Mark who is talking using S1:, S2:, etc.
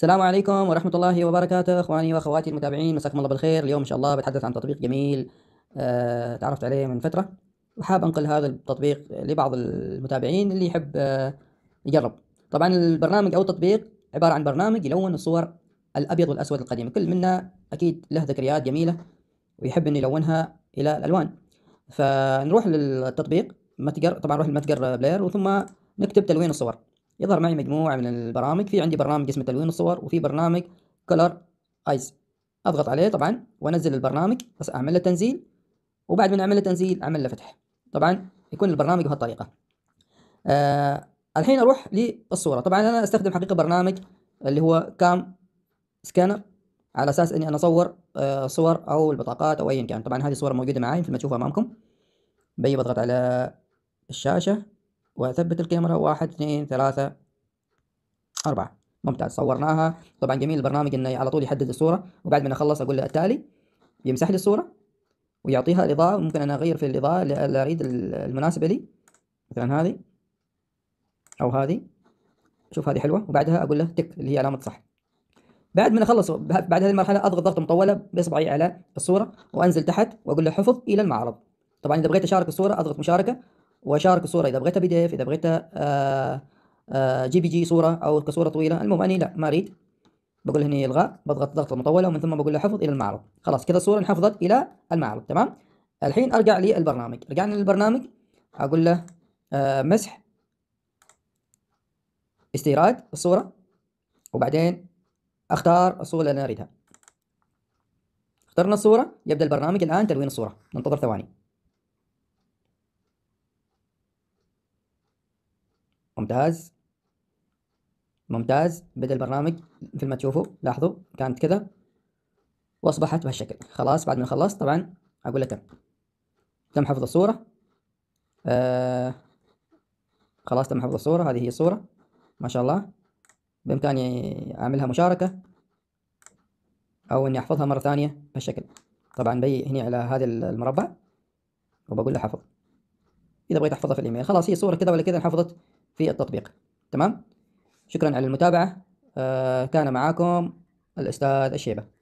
S1: السلام عليكم ورحمة الله وبركاته إخواني وأخواتي المتابعين مساكم الله بالخير اليوم إن شاء الله بتحدث عن تطبيق جميل آه تعرفت عليه من فترة وحاب أنقل هذا التطبيق لبعض المتابعين اللي يحب آه يجرب طبعا البرنامج أو التطبيق عبارة عن برنامج يلون الصور الأبيض والأسود القديمة كل منا أكيد له ذكريات جميلة ويحب أن يلونها إلى الألوان فنروح للتطبيق متجر طبعا نروح للمتجر بلاير وثم نكتب تلوين الصور يظهر معي مجموعة من البرامج في عندي برنامج اسمه تلوين الصور وفي برنامج كولر ايز اضغط عليه طبعا وانزل البرنامج بس اعمل له تنزيل وبعد ما اعمل له تنزيل اعمل له فتح طبعا يكون البرنامج بهالطريقة آه الحين اروح للصورة طبعا انا استخدم حقيقة برنامج اللي هو كام سكانر على اساس اني انا اصور آه صور او البطاقات او ايا كان طبعا هذه الصورة موجودة معي مثل ما تشوفوا امامكم بي بضغط على الشاشة وأثبت الكاميرا واحد اثنين ثلاثة أربعة ممتاز صورناها طبعا جميل البرنامج انه على طول يحدد الصورة وبعد ما اخلص اقول له التالي يمسح لي الصورة ويعطيها الاضاءة ممكن انا اغير في الاضاءة اللي اريد المناسبة لي مثلا هذه او هذه شوف هذه حلوة وبعدها اقول له تك اللي هي علامة صح بعد ما اخلص بعد هذه المرحلة اضغط ضغطة مطولة باصبعي على الصورة وانزل تحت واقول له حفظ الى المعرض طبعا اذا بغيت اشارك الصورة اضغط مشاركة وشارك الصوره اذا بغيتها بي دي اف اذا بغيتها آه، آه، جي بي جي صوره او كصوره طويله المهم اني لا ما اريد بقول هنا الغاء بضغط ضغطه مطوله ومن ثم بقول له حفظ الى المعرض خلاص كذا الصوره انحفظت الى المعرض تمام الحين ارجع للبرنامج رجعنا للبرنامج اقول له آه، مسح استيراد الصوره وبعدين اختار الصوره اللي انا اريدها اخترنا الصوره يبدا البرنامج الان تلوين الصوره ننتظر ثواني ممتاز ممتاز بدأ البرنامج مثل ما تشوفوا لاحظوا كانت كذا واصبحت بهالشكل خلاص بعد ما خلصت طبعا اقول لك تم تم حفظ الصورة آه خلاص تم حفظ الصورة هذه هي الصورة ما شاء الله بإمكاني أعملها مشاركة أو إني أحفظها مرة ثانية بهالشكل طبعا بي هنا على هذا المربع وبقول له حفظ إذا بغيت أحفظها في الإيميل خلاص هي صورة كذا ولا كذا انحفظت في التطبيق تمام شكرا على المتابعة آه، كان معاكم الأستاذ الشيبة